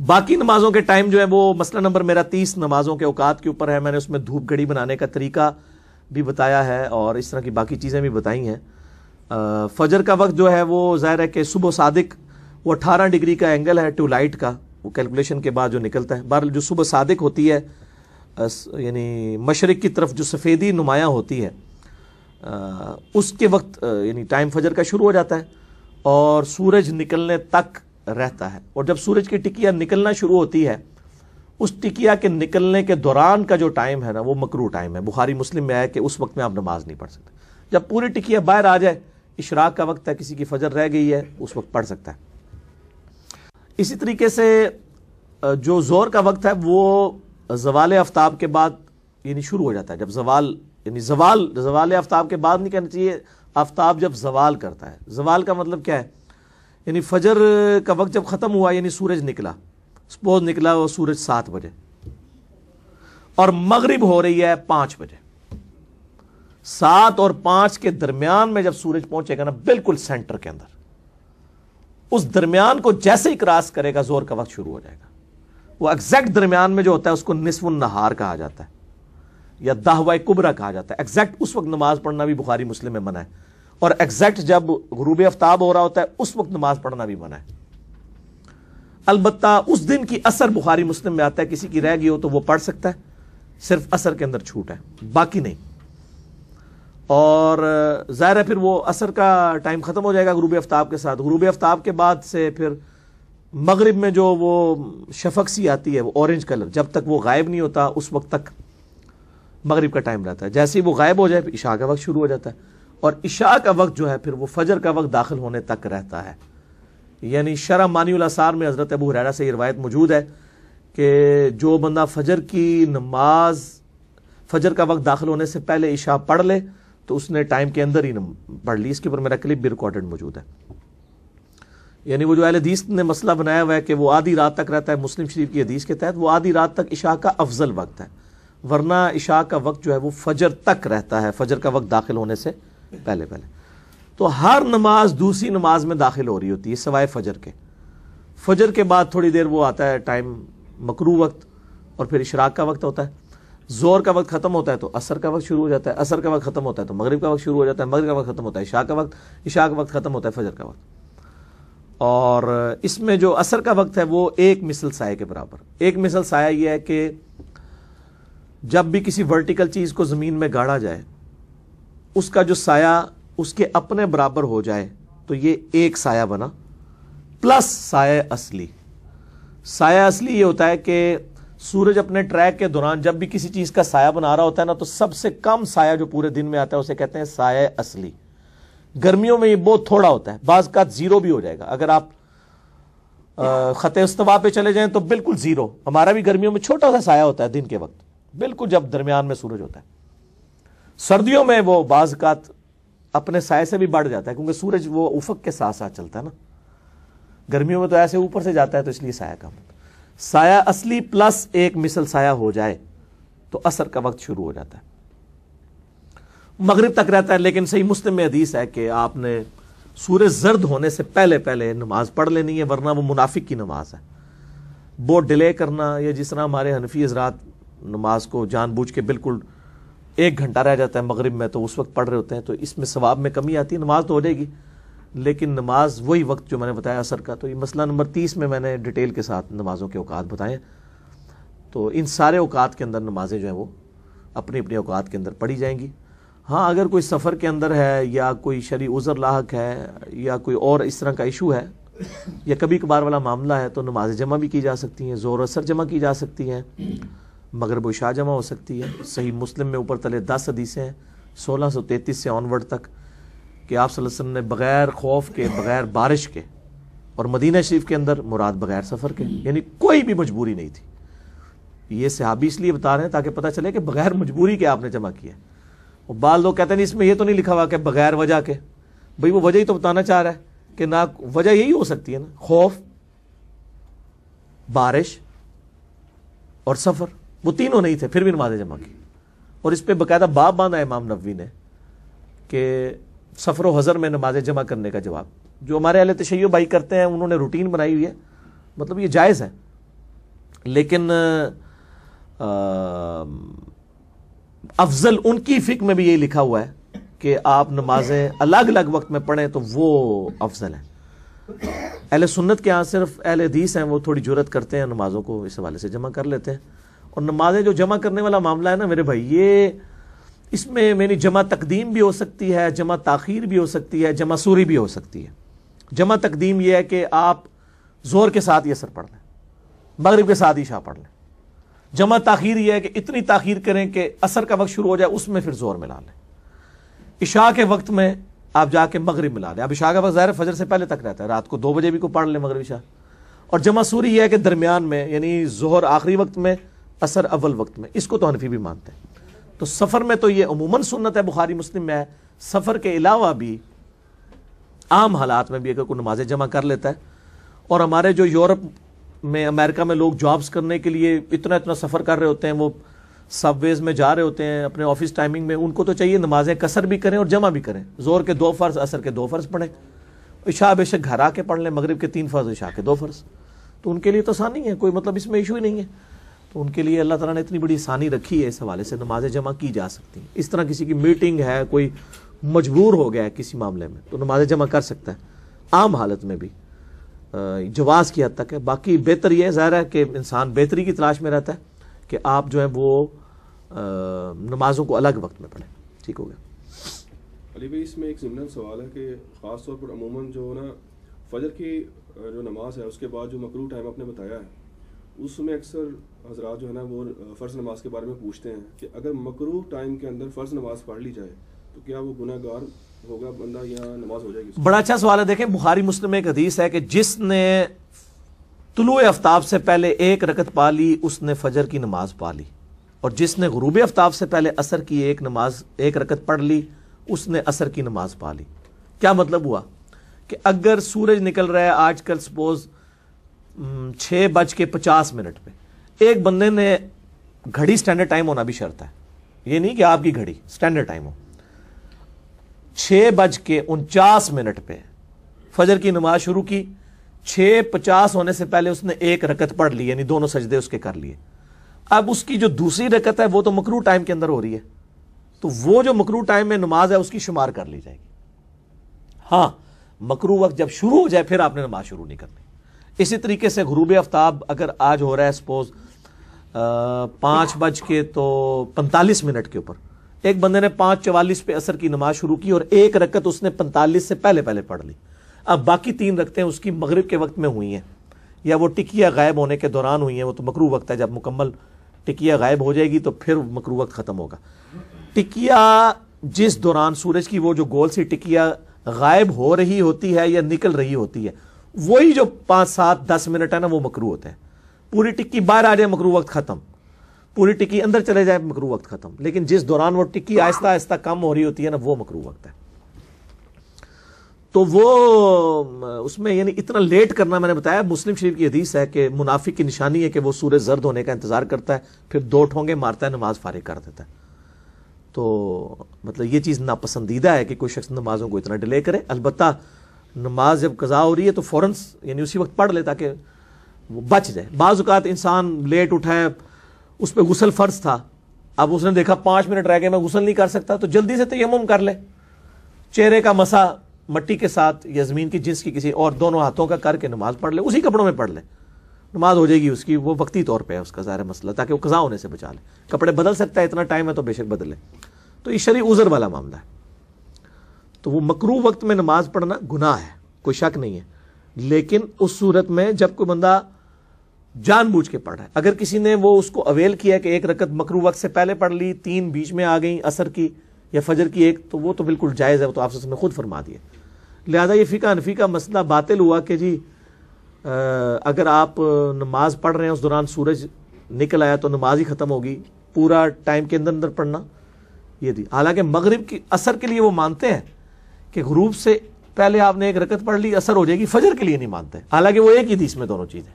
बाकी नमाजों के टाइम जो है वो मसला नंबर मेरा तीस नमाजों के औकात के ऊपर है मैंने उसमें धूप घड़ी बनाने का तरीका भी बताया है और इस तरह की बाकी चीज़ें भी बताई हैं फजर का वक्त जो है वो ज़ाहिर है कि सुबह सादिक वो अट्ठारह डिग्री का एंगल है टू लाइट का वो कैलकुलेशन के बाद जो निकलता है बहर जो सुबह सादिक होती है यानी मशरक़ की तरफ जो सफ़ेदी नुमाया होती है उसके वक्त यानी टाइम फजर का शुरू हो जाता है और सूरज निकलने तक रहता है और जब सूरज की टिकिया निकलना शुरू होती है उस टिकिया के निकलने के दौरान का जो टाइम है ना वो मकरू टाइम है बुखारी मुस्लिम में आया कि उस वक्त में आप नमाज नहीं पढ़ सकते जब पूरी टिकिया बाहर आ जाए इशराक का वक्त है किसी की फजर रह गई है उस वक्त पढ़ सकता है इसी तरीके से जो जोर का वक्त है वो जवाल आफ्ताब के बाद यानी शुरू हो जाता है जब जवाल यानी जवाल जवाल आफ्ताब के बाद नहीं कहना चाहिए आफ्ताब जब जवाल करता है जवाल का मतलब क्या है यानी फजर का वक्त जब ख़त्म हुआ यानी सूरज निकला सपोज निकला वो सूरज सात बजे और मगरिब हो रही है पांच बजे सात और पांच के दरमियान में जब सूरज पहुंचेगा ना बिल्कुल सेंटर के अंदर उस दरमियान को जैसे ही क्रॉस करेगा जोर का वक्त शुरू हो जाएगा वो एग्जैक्ट दरमियान में जो होता है उसको निसवन नहार कहा जाता है या दाहवा कुबरा कहा जाता है एग्जैक्ट उस वक्त नमाज पढ़ना भी बुखारी मुस्लिम में मना है और एग्जैक्ट जब गुरूब आफ्ताब हो रहा होता है उस वक्त नमाज पढ़ना भी मना है अलबत् उस दिन की असर बुखारी मुस्लिम में आता है किसी की रह गई हो तो वो पढ़ सकता है सिर्फ असर के अंदर छूट है बाकी नहीं और ज़ाहिर है फिर वो असर का टाइम ख़त्म हो जाएगा गुरूब आफ्ताब के साथ गुरूब आफ्ताब के बाद से फिर मगरब में जो वो शफक सी आती है वो ऑरेंज कलर जब तक वो गायब नहीं होता उस वक्त तक मगरब का टाइम रहता है जैसे ही वो गायब हो जाए इशा का वक्त शुरू हो जाता है और इशा का वक्त जो है फिर वो फजर का वक्त दाखिल होने तक रहता है यानी शरा उलासार में हज़रत अबू हरारा से ये रवायत मौजूद है कि जो बंदा फजर की नमाज फजर का वक्त दाखिल होने से पहले इशा पढ़ ले तो उसने टाइम के अंदर ही पढ़ ली इसके ऊपर मेरा क्लिप भी रिकॉर्डेड मौजूद है यानी वो जो अहल हदीस ने मसला बनाया हुआ है कि वो आधी रात तक रहता है मुस्लिम शरीफ की हदीस के तहत वो आधी रात तक इशा का अफजल वक्त है वरना इशा का वक्त जो है वो फजर तक रहता है फजर का वक्त दाखिल होने से पहले पहले तो हर नमाज दूसरी नमाज में दाखिल हो रही होती है सवाए फजर के फजर के बाद थोड़ी देर वो आता है टाइम मकरू वक्त और फिर इशराक का वक्त होता है जोर का वक्त खत्म होता है तो असर का वक्त शुरू हो जाता है असर का वक्त खत्म होता है तो मगरब का वक्त शुरू हो जाता है मगरब का वक्त खत्म होता है इशा का वक्त इशा का वक्त खत्म होता है फजर का वक्त और इसमें जो असर का वक्त है वो एक मिसल साय के बराबर एक मिसल साया है कि जब भी किसी वर्टिकल चीज़ को ज़मीन में गाड़ा जाए उसका जो साया उसके अपने बराबर हो जाए तो ये एक साया बना प्लस साया असली साया असली ये होता है कि सूरज अपने ट्रैक के दौरान जब भी किसी चीज का साया बना रहा होता है ना तो सबसे कम साया जो पूरे दिन में आता है उसे कहते हैं साया असली गर्मियों में ये बहुत थोड़ा होता है बाज का जीरो भी हो जाएगा अगर आप ख़त उस्तवा पे चले जाएं तो बिल्कुल जीरो हमारा भी गर्मियों में छोटा सा साया होता है दिन के वक्त बिल्कुल जब दरमियान में सूरज होता है सर्दियों में वो बाज़ात अपने साय से भी बढ़ जाता है क्योंकि सूरज वो उफक के साथ साथ चलता है ना गर्मियों में तो ऐसे ऊपर से जाता है तो इसलिए साया कम मतलब। साया असली प्लस एक मिसल साया हो जाए तो असर का वक्त शुरू हो जाता है मगरब तक रहता है लेकिन सही मुस्लिम में हदीस है कि आपने सूरज जर्द होने से पहले पहले नमाज पढ़ लेनी है वरना वो मुनाफिक की नमाज है बहुत डिले करना या जिस तरह हमारे हनफी हजरात नमाज को जानबूझ के बिल्कुल एक घंटा रह जाता है मगरिब में तो उस वक्त पढ़ रहे होते हैं तो इसमें सवाब में कमी आती है नमाज तो हो जाएगी लेकिन नमाज वही वक्त जो मैंने बताया असर का तो ये मसला नंबर तीस में मैंने डिटेल के साथ नमाज़ों के अवकात बताएं तो इन सारे अवकात के अंदर नमाजें जो हैं वो अपने अपने अवकात के अंदर पढ़ी जाएंगी हाँ अगर कोई सफ़र के अंदर है या कोई शरी उज़र लाक है या कोई और इस तरह का इशू है या कभी कभार वाला मामला है तो नमाज जमा भी की जा सकती हैं ज़ोर असर जमा की जा सकती हैं मगर वो शाह जमा हो सकती है सही मुस्लिम में ऊपर तले दस हदीसें हैं सोलह सौ तैंतीस से ऑनवर्ड तक कि आप वसल्लम ने बग़ैर खौफ के बग़ैर बारिश के और मदीना शरीफ के अंदर मुराद बग़ैर सफ़र के यानी कोई भी मजबूरी नहीं थी ये सहाबी इसलिए बता रहे हैं ताकि पता चले कि बग़ैर मजबूरी के आपने जमा किया और बाल लोग कहते हैं इसमें यह तो नहीं लिखा हुआ कि बग़ैर वजह के भाई वो वजह ही तो बताना चाह रहा है कि ना वजह यही हो सकती है ना खौफ बारिश और सफ़र वो तीनों नहीं थे फिर भी नमाज जमा की और इस पर बाकायदा बाप बांधा इमाम नबी ने कि सफ़र हज़र में नमाज जमा करने का जवाब जो हमारे अल तशैय भाई करते हैं उन्होंने रूटीन बनाई हुई है मतलब ये जायज़ है लेकिन अफजल उनकी फ़िक में भी ये लिखा हुआ है कि आप नमाजें अलग अलग वक्त में पढ़ें तो वो अफजल है अहल सुन्नत के यहाँ सिर्फ अहल हदीस हैं वो थोड़ी जरूरत करते हैं नमाजों को इस हवाले से जमा कर लेते हैं और नमाजें जो जमा करने वाला मामला है ना मेरे भाई ये इसमें मेरी जमा तकदीम भी हो सकती है जमा ताखीर भी हो सकती है जमा सूरी भी हो सकती है जमा तकदीम यह है कि आप जोर के साथ ये असर पढ़ लें मगरब के साथ ईशा पढ़ लें जमा ताखीर यह है कि इतनी ताखीर करें कि असर का वक्त शुरू हो जाए उसमें फिर जोर मिला लें इशा के वक्त में आप जाके मगरब मिला लें अब इशा का वक्त ज़ाहिर फजर से पहले तक रहता है रात को दो बजे भी को पढ़ लें मगरब इशा और जमा सूरी यह है कि दरमियान में यानी जोहर आखिरी वक्त में असर अव्वल वक्त में इसको तो हनफी भी मानते हैं तो सफ़र में तो यह अमूमन सुन्नत है बुखारी मुस्लिम में है सफ़र के अलावा भी आम हालात में भी अगर कोई नमाजें जमा कर लेता है और हमारे जो यूरोप में अमेरिका में लोग जॉब्स करने के लिए इतना इतना सफ़र कर रहे होते हैं वो सबवेज में जा रहे होते हैं अपने ऑफिस टाइमिंग में उनको तो चाहिए नमाजें कसर भी करें और जमा भी करें जोर के दो फ़र्ज असर के दो फ़र्ज पढ़ें इशा बेशक घर आके पढ़ लें मगरब के तीन फ़र्ज इशा के दो फ़र्ज तो उनके लिए तो आसानी है कोई मतलब इसमें इशू ही नहीं है तो उनके लिए अल्लाह तला ने इतनी बड़ी आसानी रखी है इस हवाले से नमाजें जमा की जा सकती हैं इस तरह किसी की मीटिंग है कोई मजबूर हो गया है किसी मामले में तो नमाजें जमा कर सकता है आम हालत में भी जवाज़ की हद तक है बाकी बेहतर यह ज़ाहिर है कि इंसान बेहतरी की तलाश में रहता है कि आप जो है वो नमाजों को अलग वक्त में पढ़ें ठीक हो गया अली भाई इसमें एक ज़िमन सवाल है कि ख़ास तौर पर अमूमन जो ना फजर की जो नमाज है उसके बाद जो मकरू टाइम आपने बताया है उसमें अक्सर हजरात जो है ना वो फ़र्ज़ नमाज के बारे में पूछते हैं कि अगर मकरू टाइम के अंदर फ़र्ज़ नमाज पढ़ ली जाए तो क्या वो गुनागार होगा बंदा या नमाज हो जाएगी बड़ा अच्छा सवाल है देखें बुखारी मुस्लिम एक हदीस है कि जिसने तुलु आफ्ताब से पहले एक रकत पा ली उसने फजर की नमाज पा ली और जिसने गरूब आफ्ताब से पहले असर की एक नमाज एक रकत पढ़ ली उसने असर की नमाज पा ली क्या मतलब हुआ कि अगर सूरज निकल रहा है आजकल सपोज छः बज के पचास मिनट में एक बंदे ने घड़ी स्टैंडर्ड टाइम होना भी शर्त है ये नहीं कि आपकी घड़ी स्टैंडर्ड टाइम हो छ बज के उनचास मिनट पे फजर की नमाज शुरू की छः पचास होने से पहले उसने एक रकत पढ़ ली यानी दोनों सजदे उसके कर लिए अब उसकी जो दूसरी रकत है वो तो मकरू टाइम के अंदर हो रही है तो वो जो मकरू टाइम में नमाज है उसकी शुमार कर ली जाएगी हाँ मकरू वक्त जब शुरू हो जाए फिर आपने नमाज शुरू नहीं करनी इसी तरीके से घरूब आफ्ताब अगर आज हो रहा है सपोज पाँच बज के तो पैंतालीस मिनट के ऊपर एक बंदे ने पाँच चवालीस पे असर की नमाज शुरू की और एक रकत उसने पैंतालीस से पहले पहले पढ़ ली अब बाकी तीन रकतें उसकी मगरब के वक्त में हुई हैं या वो टिकिया गायब होने के दौरान हुई हैं वो तो मकरू वक्त है जब मुकम्मल टिकिया गायब हो जाएगी तो फिर मकरू वक्त ख़त्म होगा टिकिया जिस दौरान सूरज की वो जो गोल सी टिकिया गायब हो रही होती है या निकल रही होती है वही जो पांच सात दस मिनट है ना वो मकरू होते हैं पूरी टिक्की बाहर आ जाए मकरू वक्त ख़त्म पूरी टिक्की अंदर चले जाए मकरू वक्त ख़त्म लेकिन जिस दौरान वो टिक्की आहिस्ता आहिस्ता कम हो रही होती है ना वो मकरू वक्त है तो वो उसमें यानी इतना लेट करना मैंने बताया मुस्लिम शरीफ की हदीस है कि मुनाफिक की निशानी है कि वो सूर्य जर्द होने का इंतज़ार करता है फिर दो ठोंगे मारता है नमाज फारिग कर देता है तो मतलब ये चीज़ नापसंदीदा है कि कोई शख्स नमाजों को इतना डिले करे अलबत्ता नमाज जब कज़ा हो रही है तो फ़ौर यानी उसी वक्त पढ़ ले ताकि वो बच जाए बाज़ात इंसान लेट उठा है उस पर गसल फ़र्ज था अब उसने देखा पाँच मिनट रह गए मैं गसल नहीं कर सकता तो जल्दी से तयम कर ले चेहरे का मसा मट्टी के साथ या ज़मीन की जिस की किसी और दोनों हाथों का करके नमाज पढ़ ले उसी कपड़ों में पढ़ ले नमाज हो जाएगी उसकी वो वक्ती तौर पर है उसका ज़ाहिर मसला ताकि वो कज़ा होने से बचा ले कपड़े बदल सकता है इतना टाइम है तो बेशक बदले तो ये उज़र वाला मामला है तो वो मकरू वक्त में नमाज पढ़ना गुनाह है कोई शक नहीं है लेकिन उस सूरत में जब कोई बंदा जानबूझ के पढ़ रहा है अगर किसी ने वो उसको अवेल किया कि एक रकत मकरू वक्त से पहले पढ़ ली तीन बीच में आ गई असर की या फजर की एक तो वो तो बिल्कुल जायज़ है वो तो आप उसने खुद फरमा दिए लिहाजा ये फ़िका अनफी का मसला बातिल हुआ कि जी आ, अगर आप नमाज पढ़ रहे हैं उस दौरान सूरज निकल आया तो नमाज ही ख़त्म होगी पूरा टाइम के अंदर अंदर पढ़ना ये दी हालांकि मगरब की असर के लिए वो मानते हैं कि ग्रूब से पहले आपने एक रकत पढ़ ली असर हो जाएगी फजर के लिए नहीं मानते हालांकि वो एक ही थी इसमें दोनों चीज़ें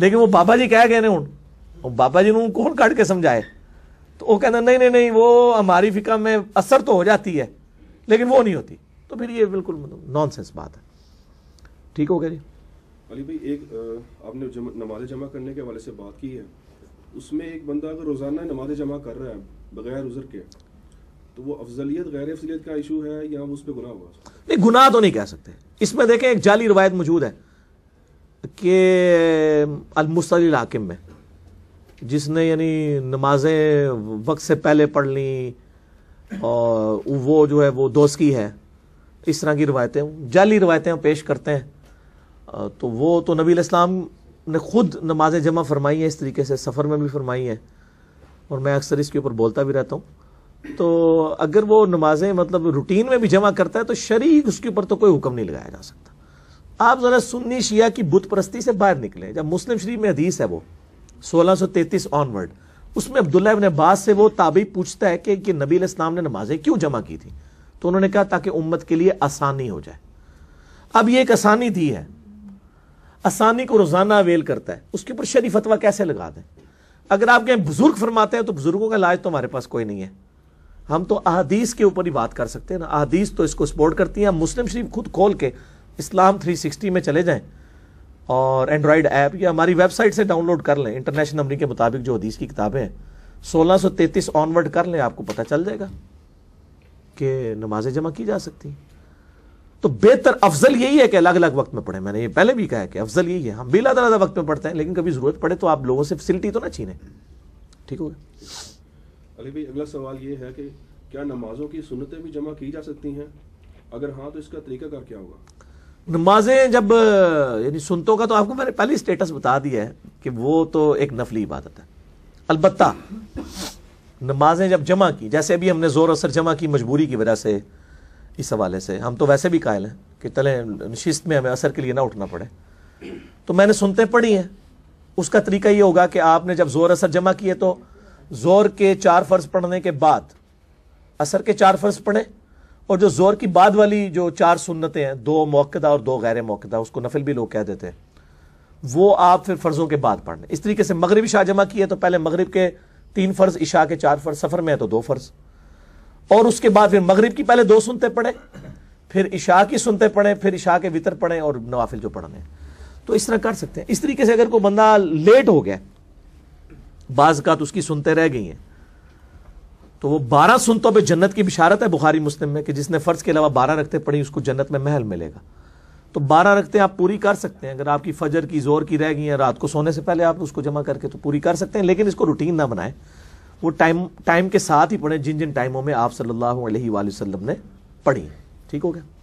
लेकिन वो बाबा जी कह गए कहने हूँ बाबा जी ने कौन काट के समझाए तो वो कहना नहीं नहीं नहीं वो हमारी फिका में असर तो हो जाती है लेकिन वो नहीं होती तो फिर ये बिल्कुल नॉनसेंस मतलब बात है ठीक हो गया जी अली भाई एक आपने नमाज जमा करने के वाले से बात की है उसमें एक बंदा अगर रोज़ाना नमाज जमा कर रहा है बगैर उजर के तो वो अफजलियत गैर अफजलियत का इशू है या हम उस पर गुना हुआ नहीं गुनाह तो नहीं कह सकते इसमें देखें एक जाली रवायत मौजूद है कि अलमुसली हाकिम में जिसने यानी नमाजें वक्त से पहले पढ़ ली और वो जो है वो दोस्ती है इस तरह की रवायतें जाली रवायतें हम पेश करते हैं तो वो तो नबी इस्लाम ने खुद नमाजें जमा फरमाई हैं इस तरीके से सफ़र में भी फरमाई हैं और मैं अक्सर इसके ऊपर बोलता भी रहता हूँ तो अगर वो नमाजें मतलब रूटीन में भी जमा करता है तो शरीक उसके ऊपर तो कोई हुक्म नहीं लगाया जा सकता आप जरा सुन्नी शिया की बुत परस्ती से बाहर निकले जब मुस्लिम शरीफ में हदीस है वो 1633 ऑनवर्ड उसमें अब्दुल्ला इबन अब्बास से वो ताबी पूछता है कि, कि नबी इस्लाम ने नमाजें क्यों जमा की थी तो उन्होंने कहा ताकि उम्मत के लिए आसानी हो जाए अब ये एक आसानी दी है आसानी को रोजाना अवेल करता है उसके ऊपर शरीफ फतवा कैसे लगा दें अगर आप कहें बुजुर्ग फरमाते हैं तो बुजुर्गों का इलाज तो हमारे पास कोई नहीं है हम तो अहदीस के ऊपर ही बात कर सकते हैं ना अहदीस तो इसको सपोर्ट करती हैं मुस्लिम शरीफ खुद खोल के इस्लाम 360 में चले जाएं और एंड्रॉयड ऐप या हमारी वेबसाइट से डाउनलोड कर लें इंटरनेशनल नंबरी के मुताबिक जो हदीस की किताबें हैं तैतीस ऑनवर्ड कर लें आपको पता चल जाएगा कि नमाजें जमा की जा सकती हैं तो बेहतर अफजल यही है कि अलग अलग वक्त में पढ़े मैंने ये पहले भी कहा है कि अफजल यही है हम बिला अलग वक्त में पढ़ते हैं लेकिन कभी ज़रूरत पड़े तो आप लोगों से फैसिलिटी तो ना छीने ठीक हो गया अली भाई अगला सवाल ये है कि क्या नमाजों की सुनतें भी जमा की जा सकती हैं अगर हाँ तो इसका तरीका तरीकाकार क्या होगा नमाजें जब यानी सुनतों का तो आपको मैंने पहले स्टेटस बता दिया है कि वो तो एक नफली इबादत है अलबत् नमाजें जब जमा की जैसे अभी हमने ज़ोर असर जमा की मजबूरी की वजह से इस हवाले से हम तो वैसे भी कायल हैं कि तले नशिस्त में हमें असर के लिए ना उठना पड़े तो मैंने सुनते पढ़ी हैं उसका तरीका ये होगा कि आपने जब ज़ोर असर जमा किए तो जोर के चार फर्ज पढ़ने के बाद असर के चार फर्ज पढ़े और जो जोर की बाद वाली जो चार सुन्नतें हैं दो मौकदा और दो गैर मौकदा उसको नफिल भी लोग कह देते हैं वो आप फिर फर्जों के बाद पढ़ने इस तरीके से मगरबी शाह जमा की है तो पहले मगरब के तीन फर्ज इशा के चार फर्ज सफर में है तो दो फर्ज और उसके बाद फिर मगरब की पहले दो सुनते पढ़े फिर इशा की सुनते पढ़े फिर इशा के वितर पढ़े और नवाफिल जो पढ़ने तो इस तरह कर सकते हैं इस तरीके से अगर कोई बंदा लेट हो गया बाज़ात उसकी सुनते रह गई हैं तो वो बारह सुनतों पर जन्नत की बिशारत है बुखारी मुस्लिम में कि जिसने फ़र्ज के अलावा बारह रखते पढ़ी उसको जन्नत में महल मिलेगा तो बारह रखते आप पूरी कर सकते हैं अगर आपकी फजर की जोर की रह गई हैं रात को सोने से पहले आप उसको जमा करके तो पूरी कर सकते हैं लेकिन इसको रूटीन ना बनाए वो टाइम टाइम के साथ ही पढ़े जिन जिन टाइमों में आप सल्लल्लाहु अलैहि वसल्लम ने पढ़ी ठीक हो गया